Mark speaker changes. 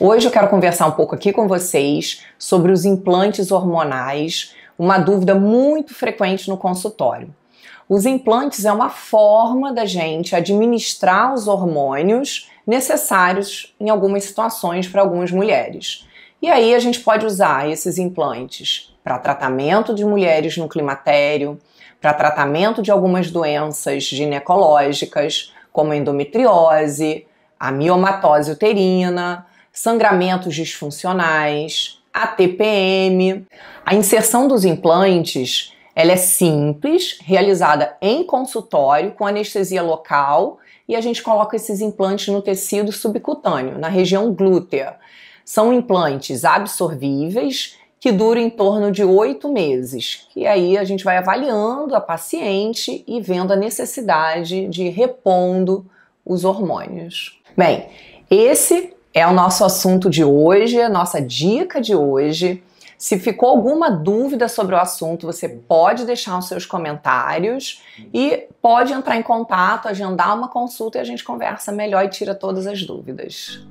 Speaker 1: Hoje eu quero conversar um pouco aqui com vocês sobre os implantes hormonais, uma dúvida muito frequente no consultório. Os implantes é uma forma da gente administrar os hormônios necessários em algumas situações para algumas mulheres. E aí a gente pode usar esses implantes para tratamento de mulheres no climatério, para tratamento de algumas doenças ginecológicas, como endometriose, a miomatose uterina, sangramentos disfuncionais, a TPM. A inserção dos implantes ela é simples, realizada em consultório com anestesia local e a gente coloca esses implantes no tecido subcutâneo, na região glútea. São implantes absorvíveis que duram em torno de oito meses, e aí a gente vai avaliando a paciente e vendo a necessidade de repondo os hormônios. Bem, esse é o nosso assunto de hoje, a nossa dica de hoje. Se ficou alguma dúvida sobre o assunto, você pode deixar os seus comentários e pode entrar em contato, agendar uma consulta e a gente conversa melhor e tira todas as dúvidas.